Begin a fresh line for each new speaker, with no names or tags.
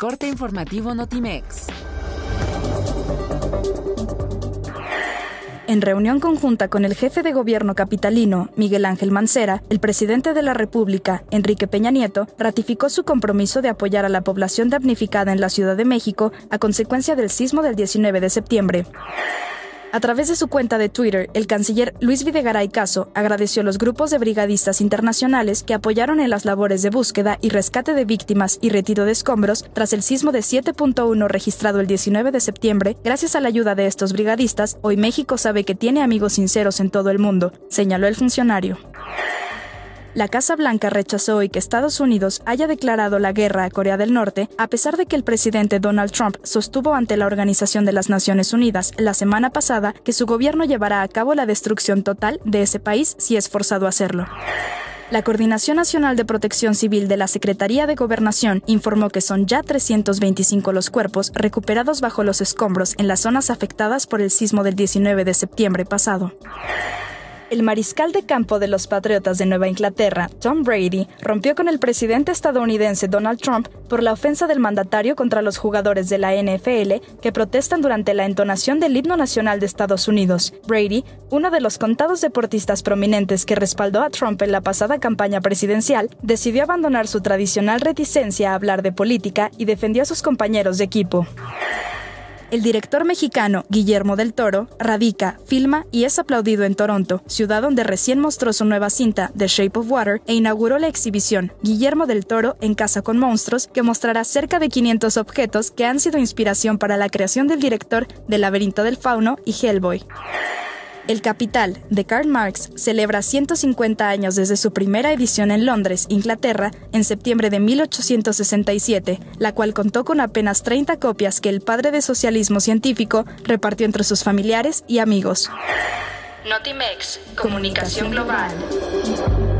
Corte informativo Notimex. En reunión conjunta con el jefe de gobierno capitalino, Miguel Ángel Mancera, el presidente de la República, Enrique Peña Nieto, ratificó su compromiso de apoyar a la población damnificada en la Ciudad de México a consecuencia del sismo del 19 de septiembre. A través de su cuenta de Twitter, el canciller Luis Videgaray Caso agradeció a los grupos de brigadistas internacionales que apoyaron en las labores de búsqueda y rescate de víctimas y retiro de escombros tras el sismo de 7.1 registrado el 19 de septiembre. Gracias a la ayuda de estos brigadistas, hoy México sabe que tiene amigos sinceros en todo el mundo, señaló el funcionario la Casa Blanca rechazó hoy que Estados Unidos haya declarado la guerra a Corea del Norte, a pesar de que el presidente Donald Trump sostuvo ante la Organización de las Naciones Unidas la semana pasada que su gobierno llevará a cabo la destrucción total de ese país si es forzado a hacerlo. La Coordinación Nacional de Protección Civil de la Secretaría de Gobernación informó que son ya 325 los cuerpos recuperados bajo los escombros en las zonas afectadas por el sismo del 19 de septiembre pasado. El mariscal de campo de los Patriotas de Nueva Inglaterra, Tom Brady, rompió con el presidente estadounidense Donald Trump por la ofensa del mandatario contra los jugadores de la NFL que protestan durante la entonación del himno nacional de Estados Unidos. Brady, uno de los contados deportistas prominentes que respaldó a Trump en la pasada campaña presidencial, decidió abandonar su tradicional reticencia a hablar de política y defendió a sus compañeros de equipo. El director mexicano Guillermo del Toro radica, filma y es aplaudido en Toronto, ciudad donde recién mostró su nueva cinta The Shape of Water e inauguró la exhibición Guillermo del Toro en Casa con Monstruos, que mostrará cerca de 500 objetos que han sido inspiración para la creación del director de Laberinto del Fauno y Hellboy. El Capital, de Karl Marx, celebra 150 años desde su primera edición en Londres, Inglaterra, en septiembre de 1867, la cual contó con apenas 30 copias que el padre de socialismo científico repartió entre sus familiares y amigos. Notimex, Comunicación Global.